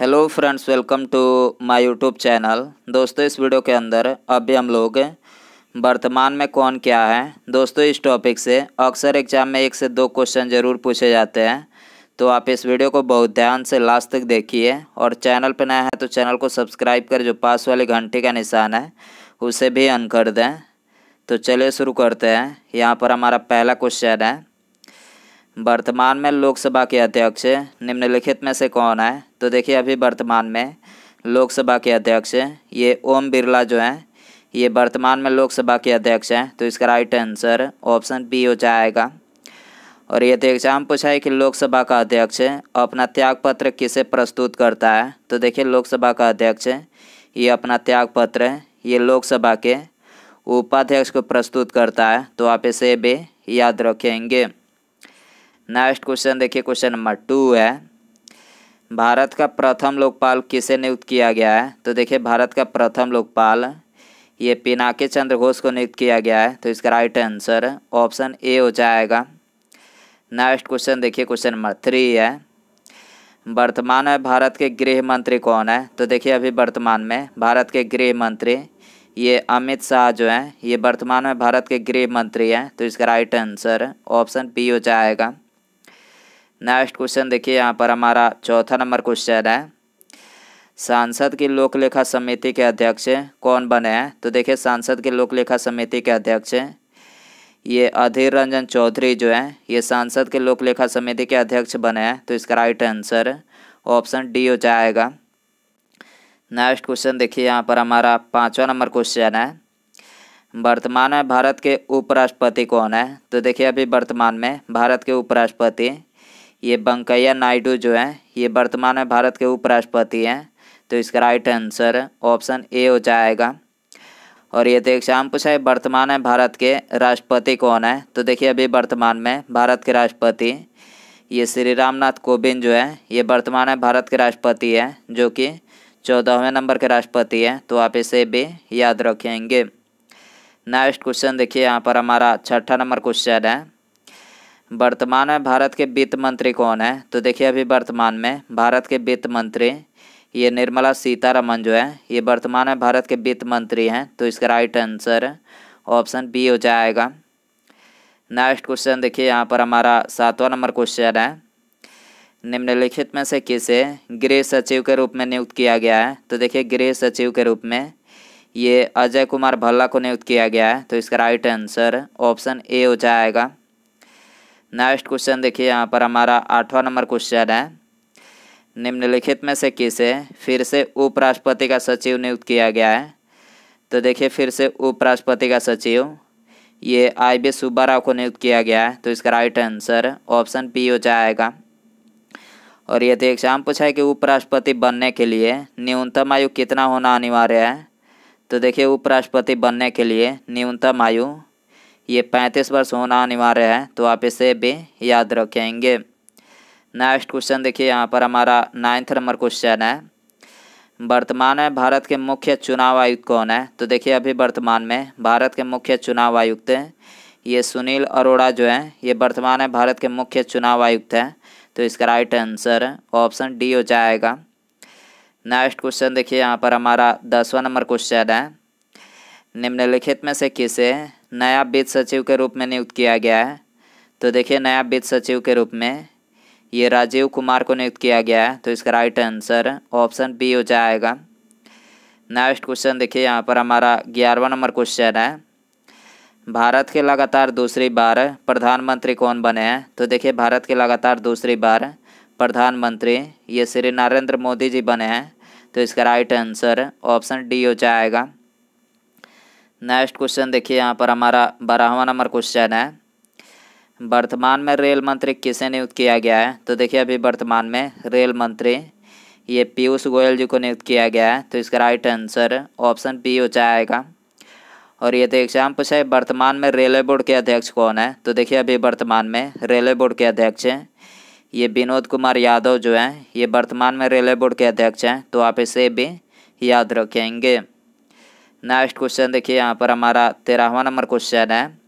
hello friends welcome to my YouTube channel दोस्तों इस video के अंदर अभी हम लोग वर्तमान में कौन क्या है दोस्तों इस टॉपिक से अक्सर एग्जाम में एक से दो क्वेश्चन ज़रूर पूछे जाते हैं तो आप इस वीडियो को बहुत ध्यान से लास्ट तक देखिए और चैनल पर नया है तो चैनल को सब्सक्राइब कर जो पास वाले घंटे का निशान है उसे भी अन कर दें तो चलिए शुरू करते हैं यहाँ पर हमारा पहला क्वेश्चन है वर्तमान में लोकसभा के अध्यक्ष निम्नलिखित में से कौन है तो देखिए अभी वर्तमान में लोकसभा के अध्यक्ष ये ओम बिरला जो हैं ये वर्तमान में लोकसभा के अध्यक्ष हैं तो इसका राइट आंसर ऑप्शन बी हो जाएगा और यदि एग्जाम पूछा है कि लोकसभा का अध्यक्ष अपना त्याग पत्र किसे प्रस्तुत करता है तो देखिए लोकसभा का अध्यक्ष ये अपना त्याग पत्र ये लोकसभा के उपाध्यक्ष को प्रस्तुत करता है तो आप इसे भी याद रखेंगे नेक्स्ट क्वेश्चन देखिए क्वेश्चन नंबर टू है भारत का प्रथम लोकपाल किसे नियुक्त किया गया है तो देखिए भारत का प्रथम लोकपाल ये पिनाके चंद्र घोष को नियुक्त किया गया है तो इसका राइट आंसर ऑप्शन ए हो जाएगा नेक्स्ट क्वेश्चन देखिए क्वेश्चन नंबर थ्री है वर्तमान में भारत के गृह मंत्री कौन है तो देखिए अभी वर्तमान में भारत के गृह मंत्री ये अमित शाह जो हैं ये वर्तमान में भारत के गृह मंत्री हैं तो इसका राइट आंसर ऑप्शन बी हो जाएगा नेक्स्ट क्वेश्चन देखिए यहाँ पर हमारा चौथा नंबर क्वेश्चन है सांसद की लोकलेखा समिति के अध्यक्ष कौन बने हैं तो देखिए सांसद की लोकलेखा समिति के अध्यक्ष ये अधीर रंजन चौधरी जो है ये सांसद के लोकलेखा समिति के अध्यक्ष बने हैं तो इसका राइट आंसर ऑप्शन डी हो जाएगा नेक्स्ट क्वेश्चन देखिए यहाँ पर हमारा पाँचवा नंबर क्वेश्चन है वर्तमान में भारत के उपराष्ट्रपति कौन है तो देखिए अभी वर्तमान में भारत के उपराष्ट्रपति ये वेंकैया नायडू जो हैं ये वर्तमान में भारत के उपराष्ट्रपति हैं तो इसका राइट आंसर ऑप्शन ए हो जाएगा और ये तो एग्जाम पूछा है वर्तमान में भारत के राष्ट्रपति कौन है तो देखिए अभी वर्तमान में भारत के राष्ट्रपति ये श्री रामनाथ कोविंद जो है ये वर्तमान में भारत के राष्ट्रपति है जो कि चौदहवें नंबर के राष्ट्रपति हैं तो आप इसे भी याद रखेंगे नेक्स्ट क्वेश्चन देखिए यहाँ पर हमारा छठा नंबर क्वेश्चन है वर्तमान में भारत के वित्त मंत्री कौन है तो देखिए अभी वर्तमान में भारत के वित्त मंत्री ये निर्मला सीतारमन जो है ये वर्तमान में भारत के वित्त मंत्री हैं तो इसका राइट आंसर ऑप्शन बी हो जाएगा नेक्स्ट क्वेश्चन देखिए यहाँ पर हमारा सातवां नंबर क्वेश्चन है निम्नलिखित में से किसे गृह सचिव के रूप में नियुक्त किया गया है तो देखिए गृह सचिव के रूप में ये अजय कुमार भल्ला को नियुक्त किया गया है तो इसका राइट आंसर ऑप्शन ए हो जाएगा नेक्स्ट क्वेश्चन देखिए यहाँ पर हमारा आठवां नंबर क्वेश्चन है निम्नलिखित में से किसे फिर से उपराष्ट्रपति का सचिव नियुक्त किया गया है तो देखिए फिर से उपराष्ट्रपति का सचिव ये आई बी सुब्बाराव को नियुक्त किया गया है तो इसका राइट आंसर ऑप्शन पी हो जाएगा और यदि एग्जाम पूछा है कि उपराष्ट्रपति बनने के लिए न्यूनतम आयु कितना होना अनिवार्य है तो देखिए उपराष्ट्रपति बनने के लिए न्यूनतम आयु ये पैंतीस वर्ष होना अनिवार्य है तो आप इसे भी याद रखेंगे नेक्स्ट क्वेश्चन देखिए यहाँ पर हमारा नाइन्थ नंबर क्वेश्चन है वर्तमान में भारत के मुख्य चुनाव आयुक्त कौन है तो देखिए अभी वर्तमान में भारत के मुख्य चुनाव आयुक्त ये सुनील अरोड़ा जो है ये वर्तमान में भारत के मुख्य चुनाव आयुक्त हैं तो इसका राइट आंसर ऑप्शन डी हो जाएगा नेक्स्ट क्वेश्चन देखिए यहाँ पर हमारा दसवां नंबर क्वेश्चन है निम्नलिखित में से किसे नया वित्त सचिव के रूप में नियुक्त किया गया है तो देखिए नया वित्त सचिव के रूप में ये राजीव कुमार को नियुक्त किया गया है तो इसका राइट आंसर ऑप्शन बी हो जाएगा नेक्स्ट क्वेश्चन देखिए यहाँ पर हमारा ग्यारहवा नंबर क्वेश्चन है भारत के लगातार दूसरी बार प्रधानमंत्री कौन बने हैं तो देखिए भारत के लगातार दूसरी बार प्रधानमंत्री ये श्री नरेंद्र मोदी जी बने हैं तो इसका राइट आंसर ऑप्शन डी हो जाएगा नेक्स्ट क्वेश्चन देखिए यहाँ पर हमारा बारहवा नंबर क्वेश्चन है वर्तमान में रेल मंत्री किसे नियुक्त किया गया है तो देखिए अभी वर्तमान में रेल मंत्री ये पीयूष गोयल जी को नियुक्त किया गया है तो इसका राइट आंसर ऑप्शन बी हो जाएगा और ये तो एग्जाम पूछा है वर्तमान में रेलवे बोर्ड के अध्यक्ष कौन है तो देखिए अभी वर्तमान में रेलवे बोर्ड के अध्यक्ष हैं ये विनोद कुमार यादव जो हैं ये वर्तमान में रेलवे बोर्ड के अध्यक्ष हैं तो आप इसे भी याद रखेंगे नेक्स्ट क्वेश्चन देखिए यहाँ पर हमारा तेरहवा नंबर क्वेश्चन है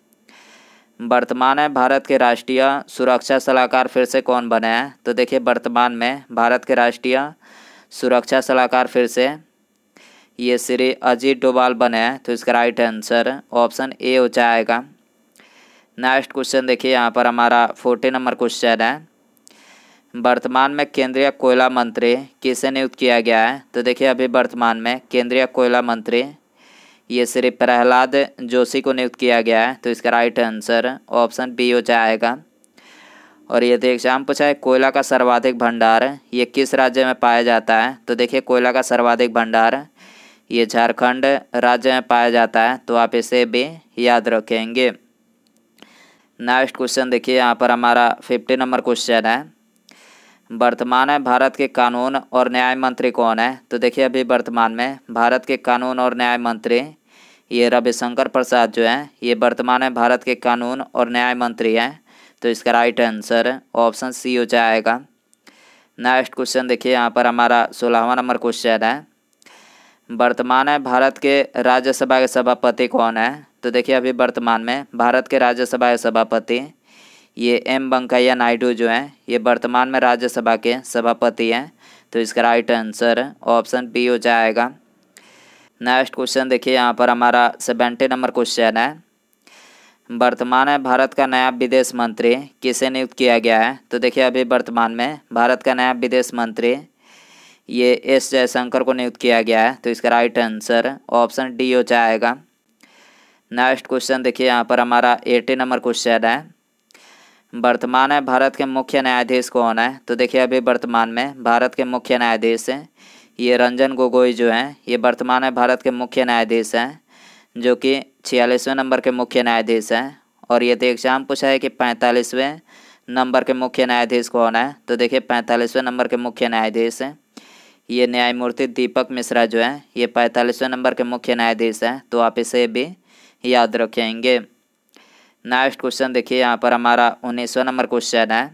वर्तमान में भारत के राष्ट्रीय सुरक्षा सलाहकार फिर से कौन बने हैं तो देखिए वर्तमान में भारत के राष्ट्रीय सुरक्षा सलाहकार फिर से ये श्री अजीत डोभाल बने हैं तो इसका राइट आंसर ऑप्शन ए हो जाएगा नेक्स्ट क्वेश्चन देखिए यहाँ पर हमारा फोर्टी नंबर क्वेश्चन है वर्तमान में केंद्रीय कोयला मंत्री किसे नियुक्त किया गया है तो देखिए अभी वर्तमान में केंद्रीय कोयला मंत्री ये श्री प्रहलाद जोशी को नियुक्त किया गया है तो इसका राइट आंसर ऑप्शन बी हो जाएगा और यदि एग्जाम पूछा है कोयला का सर्वाधिक भंडार ये किस राज्य में पाया जाता है तो देखिए कोयला का सर्वाधिक भंडार ये झारखंड राज्य में पाया जाता है तो आप इसे भी याद रखेंगे नेक्स्ट क्वेश्चन देखिए यहाँ पर हमारा फिफ्टी नंबर क्वेश्चन है वर्तमान में भारत के कानून और न्याय मंत्री कौन है तो देखिए अभी वर्तमान में भारत के कानून और न्याय मंत्री ये रविशंकर प्रसाद जो है ये वर्तमान में भारत के कानून और न्याय मंत्री हैं तो इसका राइट आंसर ऑप्शन सी हो जाएगा नेक्स्ट क्वेश्चन देखिए यहाँ पर हमारा सोलहवा नंबर क्वेश्चन है वर्तमान में भारत के राज्यसभा के सभापति कौन है तो देखिए अभी वर्तमान में भारत के राज्यसभा के सभापति ये एम वेंकैया नायडू जो हैं ये वर्तमान में राज्यसभा के सभापति हैं तो इसका राइट आंसर ऑप्शन बी हो जाएगा नेक्स्ट क्वेश्चन देखिए यहाँ पर हमारा सेवेंटी नंबर क्वेश्चन है वर्तमान में भारत का नया विदेश मंत्री किसे नियुक्त किया गया है तो देखिए अभी वर्तमान में भारत का नया विदेश मंत्री ये एस जयशंकर को नियुक्त किया गया है तो इसका राइट आंसर ऑप्शन डी हो जाएगा नेक्स्ट क्वेश्चन देखिए यहाँ पर हमारा एटी नंबर क्वेश्चन है वर्तमान में भारत के मुख्य न्यायाधीश कौन है तो देखिए अभी वर्तमान में भारत के मुख्य न्यायाधीश ये रंजन गोगोई जो हैं ये वर्तमान में भारत के मुख्य न्यायाधीश हैं जो कि छियालीसवें नंबर के मुख्य न्यायाधीश हैं और यदि एग्ज़ाम पूछा है कि पैंतालीसवें नंबर के मुख्य न्यायाधीश कौन है तो देखिए पैंतालीसवें नंबर के मुख्य न्यायाधीश हैं ये न्यायमूर्ति दीपक मिश्रा जो हैं ये पैंतालीसवें नंबर के मुख्य न्यायाधीश हैं तो आप इसे भी याद रखेंगे नेक्स्ट क्वेश्चन देखिए यहाँ पर हमारा उन्नीसवें नंबर क्वेश्चन है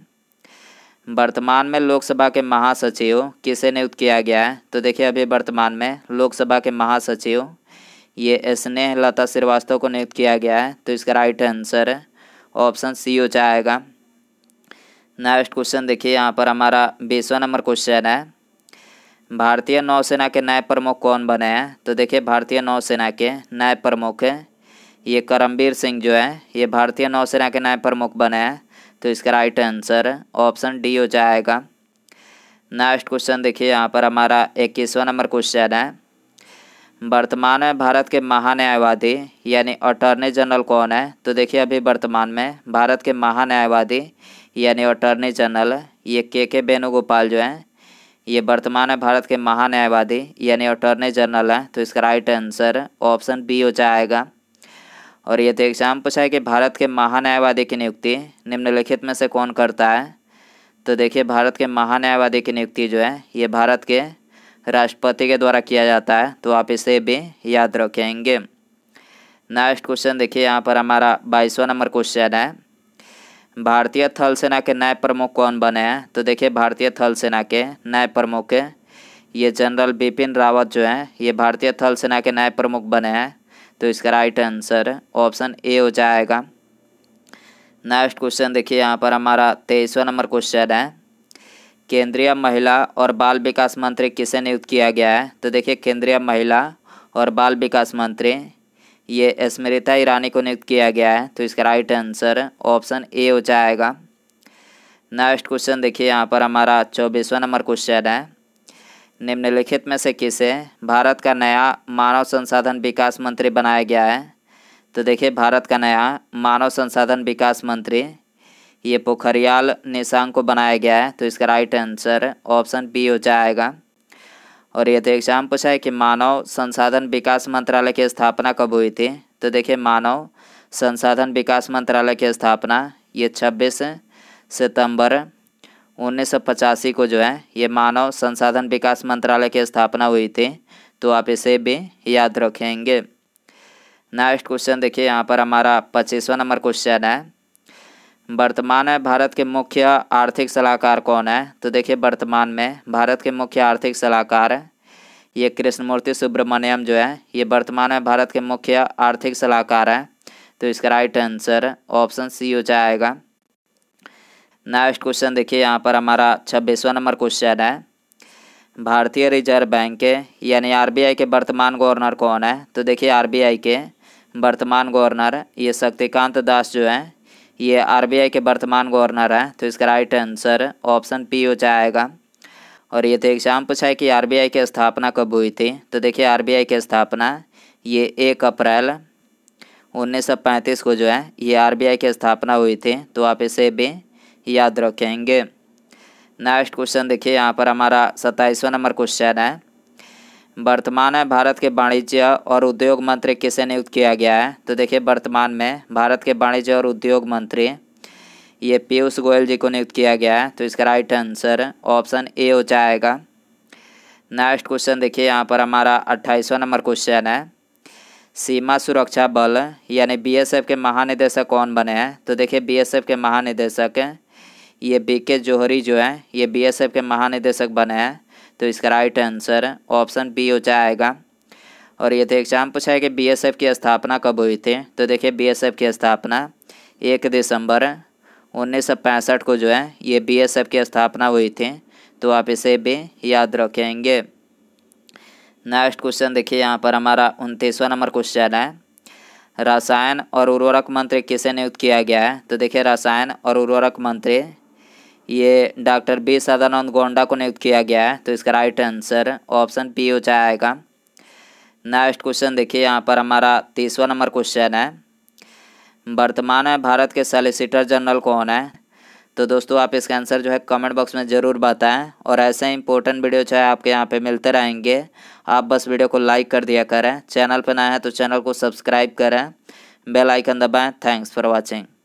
वर्तमान में लोकसभा के महासचिव किसे नियुक्त किया गया है तो देखिए अभी वर्तमान में लोकसभा के महासचिव ये स्नेह लता श्रीवास्तव को नियुक्त किया गया है तो इसका राइट आंसर है ऑप्शन सी हो जाएगा नेक्स्ट क्वेश्चन देखिए यहाँ पर हमारा बीसवा नंबर क्वेश्चन है भारतीय नौसेना के नए प्रमुख कौन बने हैं तो देखिए भारतीय नौसेना के नए प्रमुख ये करमवीर सिंह जो है ये भारतीय नौसेना के नए प्रमुख बने हैं तो इसका राइट आंसर ऑप्शन डी हो जाएगा नेक्स्ट क्वेश्चन देखिए यहाँ पर हमारा इक्कीसवा नंबर क्वेश्चन है वर्तमान में भारत के महान्यायवादी यानी अटॉर्नी जनरल कौन है तो देखिए अभी वर्तमान में भारत के महान्यायवादी यानी अटॉर्नी जनरल ये के के वेणुगोपाल जो हैं ये वर्तमान में भारत के महान्यायवादी यानी अटॉर्नी जनरल हैं तो इसका राइट आंसर ऑप्शन बी हो जाएगा और ये तो एग्ज़ाम पूछा है कि भारत के महान्यायवादी की नियुक्ति निम्नलिखित में से कौन करता है तो देखिए भारत के महान्यायवादी की नियुक्ति जो है ये भारत के राष्ट्रपति के द्वारा किया जाता है तो आप इसे भी याद रखेंगे नेक्स्ट क्वेश्चन देखिए यहाँ पर हमारा बाईसवा नंबर क्वेश्चन है भारतीय थल सेना के नए प्रमुख कौन बने हैं तो देखिए भारतीय थल सेना के नए प्रमुख ये जनरल बिपिन रावत जो हैं ये भारतीय थल सेना के नए प्रमुख बने हैं तो इसका राइट आंसर ऑप्शन ए हो जाएगा नेक्स्ट क्वेश्चन देखिए यहाँ पर हमारा तेईसवा नंबर क्वेश्चन है केंद्रीय महिला और बाल विकास मंत्री किसे नियुक्त किया गया है तो देखिए केंद्रीय महिला और बाल विकास मंत्री ये स्मृता ईरानी को नियुक्त किया गया है तो इसका राइट आंसर ऑप्शन ए हो जाएगा नेक्स्ट क्वेश्चन देखिए यहाँ पर हमारा चौबीसवा नंबर क्वेश्चन है निम्नलिखित में से किसे भारत का नया मानव संसाधन विकास मंत्री बनाया गया है तो देखिए भारत का नया मानव संसाधन विकास मंत्री ये पोखरियाल निशांग को बनाया गया है तो इसका राइट आंसर ऑप्शन बी हो जाएगा और ये तो एग्जाम पूछा है कि मानव संसाधन विकास मंत्रालय की स्थापना कब हुई थी तो देखिए मानव संसाधन विकास मंत्रालय की स्थापना ये छब्बीस सितंबर उन्नीस को जो है ये मानव संसाधन विकास मंत्रालय की स्थापना हुई थी तो आप इसे भी याद रखेंगे नेक्स्ट क्वेश्चन देखिए यहाँ पर हमारा पच्चीसवा नंबर क्वेश्चन है वर्तमान में भारत के मुख्य आर्थिक सलाहकार कौन है तो देखिए वर्तमान में भारत के मुख्य आर्थिक सलाहकार ये कृष्णमूर्ति सुब्रमण्यम जो है ये वर्तमान में भारत के मुख्य आर्थिक सलाहकार हैं तो इसका राइट आंसर ऑप्शन सी हो जाएगा नेक्स्ट क्वेश्चन देखिए यहाँ पर हमारा छब्बीसवा नंबर क्वेश्चन है भारतीय रिजर्व बैंक के यानी आरबीआई के वर्तमान गवर्नर कौन है तो देखिए आरबीआई के वर्तमान गवर्नर ये शक्तिकांत दास जो है ये आरबीआई के वर्तमान गवर्नर है तो इसका राइट आंसर ऑप्शन पी हो जाएगा और ये तो एग्जाम पूछा है कि आरबीआई की स्थापना कब हुई थी तो देखिए आरबीआई की स्थापना ये एक अप्रैल उन्नीस को जो है ये आरबीआई की स्थापना हुई थी तो आप इसे भी याद रखेंगे नेक्स्ट क्वेश्चन देखिए यहाँ पर हमारा सत्ताईसवा नंबर क्वेश्चन है वर्तमान में भारत के वाणिज्य और उद्योग मंत्री किसे नियुक्त किया गया है तो देखिए वर्तमान में भारत के वाणिज्य और उद्योग मंत्री ये पीयूष गोयल जी को नियुक्त किया गया है तो इसका राइट आंसर ऑप्शन ए हो जाएगा नेक्स्ट क्वेश्चन देखिए यहाँ पर हमारा अट्ठाईसवा नंबर क्वेश्चन है सीमा सुरक्षा बल यानी बीएसएफ के महानिदेशक कौन बने हैं तो देखिए बीएसएफ के महानिदेशक ये बी के जोहरी जो है ये बीएसएफ के महानिदेशक बने हैं तो इसका राइट आंसर ऑप्शन बी हो जाएगा और ये तो एग्जाम पूछा है कि बीएसएफ की स्थापना कब हुई थी तो देखिए बीएसएफ की स्थापना एक दिसंबर उन्नीस को जो है ये एफ की स्थापना हुई थी तो आप इसे भी याद रखेंगे नेक्स्ट क्वेश्चन देखिए यहाँ पर हमारा उनतीसवा नंबर क्वेश्चन है रसायन और उर्वरक मंत्री किसे नियुक्त किया गया है तो देखिए रसायन और उर्वरक मंत्री ये डॉक्टर बी सदानंद गोंडा को नियुक्त किया गया है तो इसका राइट आंसर ऑप्शन पी हो जाएगा नेक्स्ट क्वेश्चन देखिए यहाँ पर हमारा तीसवा नंबर क्वेश्चन है वर्तमान में भारत के सॉलिसिटर जनरल कौन है तो दोस्तों आप इसका आंसर जो है कमेंट बॉक्स में ज़रूर बताएं और ऐसे इंपॉर्टेंट वीडियो जो है आपके यहाँ पे मिलते रहेंगे आप बस वीडियो को लाइक कर दिया करें चैनल पर नए है तो चैनल को सब्सक्राइब करें बेल आइकन दबाएं थैंक्स फॉर वाचिंग